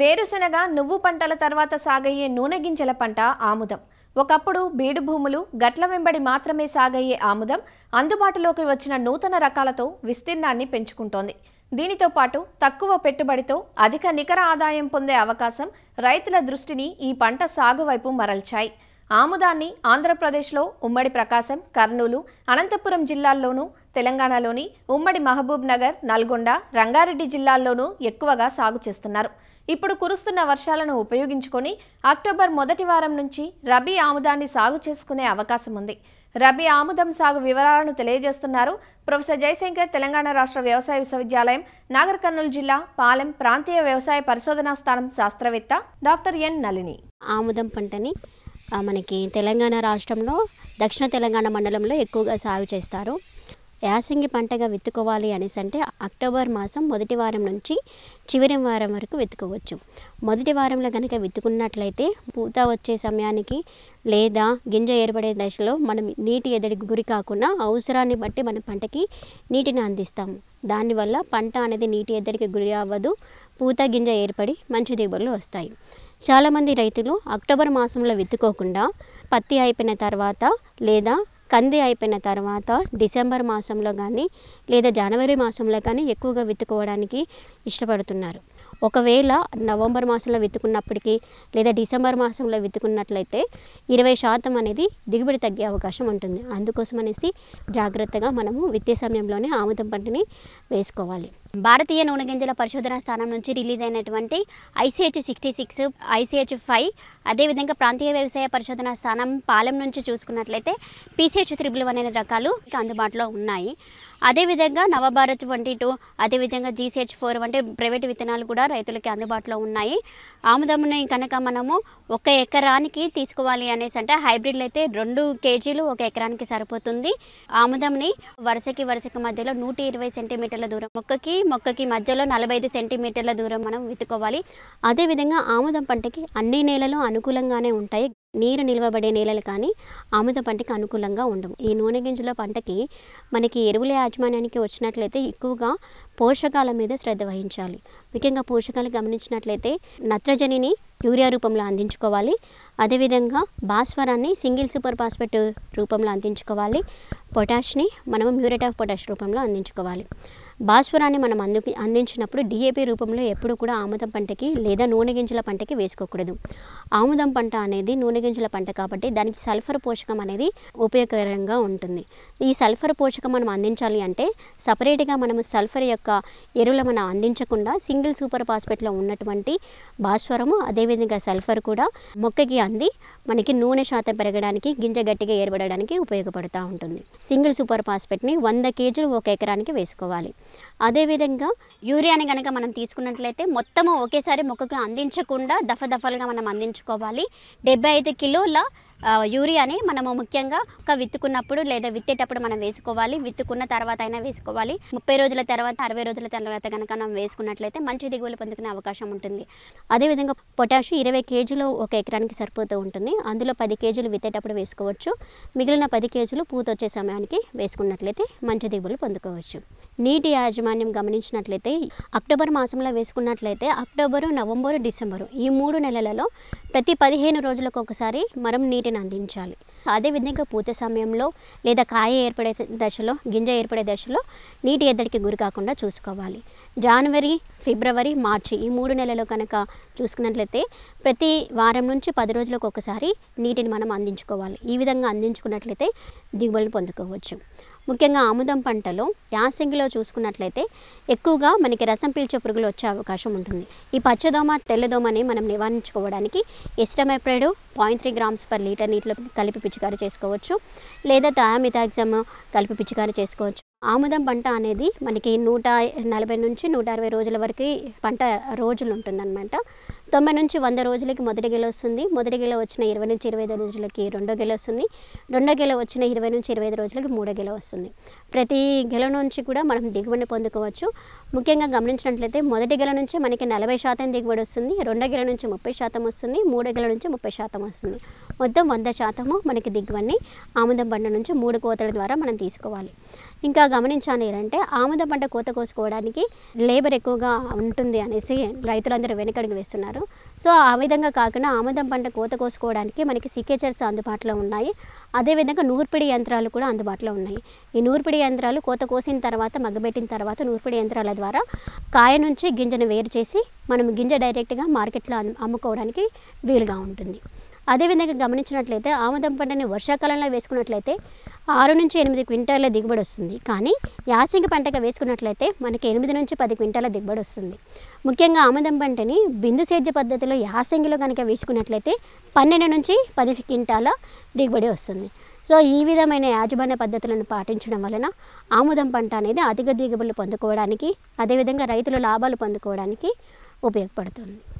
వేరుశెనగ నువ్వు పంటల తర్వాత సాగయ్యే నూనె గింజల పంట ఆముదం ఒకప్పుడు బీడు భూములు గట్ల వెంబడి మాత్రమే సాగయ్యే ఆముదం అందుబాటులోకి వచ్చిన నూతన రకాలతో విస్తీర్ణాన్ని పెంచుకుంటోంది దీనితో పాటు తక్కువ పెట్టుబడితో అధిక నికర ఆదాయం పొందే అవకాశం రైతుల దృష్టిని ఈ పంట సాగు వైపు మరల్చాయి ఆముదాన్ని ఆంధ్రప్రదేశ్లో ఉమ్మడి ప్రకాశం కర్నూలు అనంతపురం జిల్లాల్లోనూ తెలంగాణలోని ఉమ్మడి మహబూబ్ నగర్ నల్గొండ రంగారెడ్డి జిల్లాల్లోనూ ఎక్కువగా సాగు చేస్తున్నారు ఇప్పుడు కురుస్తున్న వర్షాలను ఉపయోగించుకొని అక్టోబర్ మొదటి వారం నుంచి రబీ ఆముదాన్ని సాగు చేసుకునే అవకాశం ఉంది రబీ ఆముదం సాగు వివరాలను తెలియజేస్తున్నారు ప్రొఫెసర్ జయశంకర్ తెలంగాణ రాష్ట్ర వ్యవసాయ విశ్వవిద్యాలయం నాగర్ కర్నూలు జిల్లా పాలెం ప్రాంతీయ వ్యవసాయ పరిశోధనా స్థానం శాస్త్రవేత్త డాక్టర్ ఎన్ నలిని ఆముదం పంటని మనకి తెలంగాణ రాష్ట్రంలో దక్షిణ తెలంగాణ మండలంలో ఎక్కువగా సాగు చేస్తారు యాసంగి పంటగా విత్తుకోవాలి అనేసి అంటే అక్టోబర్ మాసం మొదటి వారం నుంచి చివరి వారం వరకు విత్తుకోవచ్చు మొదటి వారంలో కనుక విత్తుకున్నట్లయితే పూత వచ్చే సమయానికి లేదా గింజ ఏర్పడే దశలో మనం నీటి ఎదడి గురి కాకుండా అవసరాన్ని బట్టి మన పంటకి నీటిని అందిస్తాము దానివల్ల పంట అనేది నీటి ఎద్దడికి గురి అవ్వదు పూత గింజ ఏర్పడి మంచి దిగుబడులు వస్తాయి చాలామంది రైతులు అక్టోబర్ మాసంలో విత్తుకోకుండా పత్తి అయిపోయిన తర్వాత లేదా కంది అయిపోయిన తర్వాత డిసెంబర్ మాసంలో కానీ లేదా జనవరి మాసంలో కానీ ఎక్కువగా విత్తుకోవడానికి ఇష్టపడుతున్నారు ఒకవేళ నవంబర్ మాసంలో విత్తుకున్నప్పటికీ లేదా డిసెంబర్ మాసంలో విత్తుకున్నట్లయితే ఇరవై శాతం అనేది దిగుబడి తగ్గే అవకాశం ఉంటుంది అందుకోసం అనేసి జాగ్రత్తగా మనము విత్తే సమయంలోనే ఆముదం పంటని వేసుకోవాలి భారతీయ నూనె గింజల పరిశోధన స్థానం నుంచి రిలీజ్ అయినటువంటి ICH sixty six ICH five అదేవిధంగా ప్రాంతీయ వ్యవసాయ పరిశోధన స్థానం పాలెం నుంచి చూసుకున్నట్లయితే పీసీహెచ్ త్రిబుల్ వన్ అనే రకాలు అందుబాటులో ఉన్నాయి అదేవిధంగా నవభారత్ ట్వంటీ టూ అదేవిధంగా జీసీహెచ్ ఫోర్ వంటి ప్రైవేట్ విత్తనాలు కూడా రైతులకి అందుబాటులో ఉన్నాయి ఆముదముని కనుక మనము ఒక ఎకరానికి తీసుకోవాలి అనేసి అంటే హైబ్రిడ్లు అయితే రెండు కేజీలు ఒక ఎకరానికి సరిపోతుంది ఆముదంని వరుసకి వరుసకి మధ్యలో నూట ఇరవై సెంటీమీటర్ల దూరం మొక్కకి మొక్కకి మధ్యలో నలభై ఐదు సెంటీమీటర్ల దూరం మనం వెతుకోవాలి అదేవిధంగా ఆముదం పంటకి అన్ని నేలలు అనుకూలంగానే ఉంటాయి నీరు నిల్వబడే నేలలు కానీ ఆముదం పంటకి అనుకూలంగా ఉండవు ఈ నూనె గింజల పంటకి మనకి ఎరువుల యాజమాన్యానికి వచ్చినట్లయితే ఎక్కువగా పోషకాల మీద శ్రద్ధ వహించాలి ముఖ్యంగా పోషకాలు గమనించినట్లయితే నత్రజనిని యూరియా రూపంలో అందించుకోవాలి అదేవిధంగా భాస్వరాన్ని సింగిల్ సూపర్ ఫాస్ఫేట్ రూపంలో అందించుకోవాలి పొటాష్ని మనము మ్యూరేట్ ఆఫ్ పొటాష్ రూపంలో అందించుకోవాలి భాస్వరాన్ని మనం అందు అందించినప్పుడు డిఏపి రూపంలో ఎప్పుడు కూడా ఆముదం పంటకి లేదా నూనె గింజల పంటకి వేసుకోకూడదు ఆముదం పంట అనేది నూనె గింజల పంట కాబట్టి దానికి సల్ఫర్ పోషకం అనేది ఉపయోగకరంగా ఉంటుంది ఈ సల్ఫర్ పోషకం మనం అందించాలి అంటే సపరేట్గా మనం సల్ఫర్ యొక్క ఎరువులు మనం అందించకుండా సింగిల్ సూపర్ ఫాస్ఫేట్లో ఉన్నటువంటి భాస్వరము అదేవిధంగా సల్ఫర్ కూడా మొక్కకి అంది మనకి నూనె శాతం పెరగడానికి గింజ గట్టిగా ఏర్పడడానికి ఉపయోగపడుతూ ఉంటుంది సింగిల్ సూపర్ ఫాస్ఫేట్ని వంద కేజీలు ఒక ఎకరానికి వేసుకోవాలి అదేవిధంగా యూరియాని కనుక మనం తీసుకున్నట్లయితే మొత్తము ఒకేసారి మొక్కకు అందించకుండా దఫలుగా మనం అందించుకోవాలి డెబ్బై ఐదు కిలోల యూరియాని మనము ముఖ్యంగా ఒక విత్తుకున్నప్పుడు లేదా విత్తేటప్పుడు మనం వేసుకోవాలి విత్తుకున్న తర్వాత అయినా వేసుకోవాలి ముప్పై రోజుల తర్వాత అరవై రోజుల తర్వాత కనుక మనం వేసుకున్నట్లయితే మంచి దిగుబడులు పొందుకునే అవకాశం ఉంటుంది అదేవిధంగా పొటాషియం ఇరవై కేజీలు ఒక ఎకరానికి సరిపోతూ ఉంటుంది అందులో పది కేజీలు విత్తేటప్పుడు వేసుకోవచ్చు మిగిలిన పది కేజీలు పూత వచ్చే సమయానికి వేసుకున్నట్లయితే మంచి దిగుబడులు పొందుకోవచ్చు నీటి యాజమాన్యం గమనించినట్లయితే అక్టోబర్ మాసంలో వేసుకున్నట్లయితే అక్టోబరు నవంబరు డిసెంబరు ఈ మూడు నెలలలో ప్రతి పదిహేను రోజులకు ఒకసారి మనం నీటిని విటమిన్ అందించాలి అదేవిధంగా పూత సమయంలో లేదా కాయ ఏర్పడే దశలో గింజ ఏర్పడే దశలో నీటి ఎద్దడికి గురి కాకుండా చూసుకోవాలి జనవరి ఫిబ్రవరి మార్చి ఈ మూడు నెలలు కనుక చూసుకున్నట్లయితే ప్రతి వారం నుంచి పది రోజులకు ఒకసారి నీటిని మనం అందించుకోవాలి ఈ విధంగా అందించుకున్నట్లయితే దిగుబడులు పొందుకోవచ్చు ముఖ్యంగా ఆముదం పంటలో యాసంగిలో చూసుకున్నట్లయితే ఎక్కువగా మనకి రసం పీల్చే పురుగులు వచ్చే అవకాశం ఉంటుంది ఈ పచ్చదోమ తెల్లదోమని మనం నివారించుకోవడానికి acetamiprid point three grams per litre నీటిలో కలిపి పిచికారి చేసుకోవచ్చు లేదా థయామిథాగ్జమ్ కలిపి పిచికారి చేసుకోవచ్చు ఆముదం పంట అనేది మనకి నూట నలభై నుంచి నూట అరవై రోజుల వరకు పంట రోజులు ఉంటుందన్నమాట తొంభై నుంచి వంద రోజులకి మొదటి గెల వస్తుంది మొదటి గెల వచ్చిన ఇరవై నుంచి ఇరవై ఐదు రోజులకి రెండో గెల వస్తుంది రెండో గెల వచ్చిన ఇరవై నుంచి ఇరవై ఐదు రోజులకి మూడో గెల వస్తుంది ప్రతి గెల నుంచి కూడా మనం దిగుబడిని పొందుకోవచ్చు ముఖ్యంగా గమనించినట్లయితే మొదటి గెల నుంచి మనకి నలభై శాతం దిగుబడి వస్తుంది రెండో గెల నుంచి ముప్పై శాతం వస్తుంది మూడో గెల నుంచి ముప్పై శాతం వస్తుంది మొత్తం వంద శాతము మనకి దిగువన్నీ ఆముదం పంట నుంచి మూడు కోతల ద్వారా మనం తీసుకోవాలి ఇంకా గమనించాలి ఏంటంటే ఆముదం పంట కోత కోసుకోవడానికి లేబర్ ఎక్కువగా ఉంటుంది అనేసి రైతులందరూ వెనుకడుగు వేస్తున్నారు సో ఆ విధంగా కాకుండా ఆముదం పంట కోత కోసుకోవడానికి మనకి సిగ్నేచర్స్ అందుబాటులో ఉన్నాయి అదేవిధంగా నూర్పిడి యంత్రాలు కూడా అందుబాటులో ఉన్నాయి ఈ నూర్పిడి యంత్రాలు కోత కోసిన తర్వాత మగ్గబెట్టిన తర్వాత నూర్పిడి యంత్రాల ద్వారా కాయ నుంచి గింజను వేరు చేసి మనం గింజ డైరెక్ట్గా మార్కెట్లో అమ్ముకోవడానికి వీలుగా ఉంటుంది అదేవిధంగా గమనించినట్లయితే ఆముదం పంటని వర్షాకాలంలో వేసుకున్నట్లయితే ఆరు నుంచి ఎనిమిది క్వింటాల దిగుబడి వస్తుంది కానీ యాసింగ పంటగా వేసుకున్నట్లయితే మనకి ఎనిమిది నుంచి పది క్వింటాల దిగుబడి వస్తుంది ముఖ్యంగా ఆముదం పంటని బిందు సేద్య పద్ధతిలో యాసంగిలో కనుక వేసుకున్నట్లయితే పన్నెండు నుంచి పది క్వింటాల దిగుబడి వస్తుంది సో ఈ విధమైన యాజమాన్య పద్ధతులను పాటించడం వలన ఆముదం పంట అనేది అధిక దిగుబడులు పొందుకోవడానికి అదేవిధంగా రైతులు లాభాలు పొందుకోవడానికి ఉపయోగపడుతుంది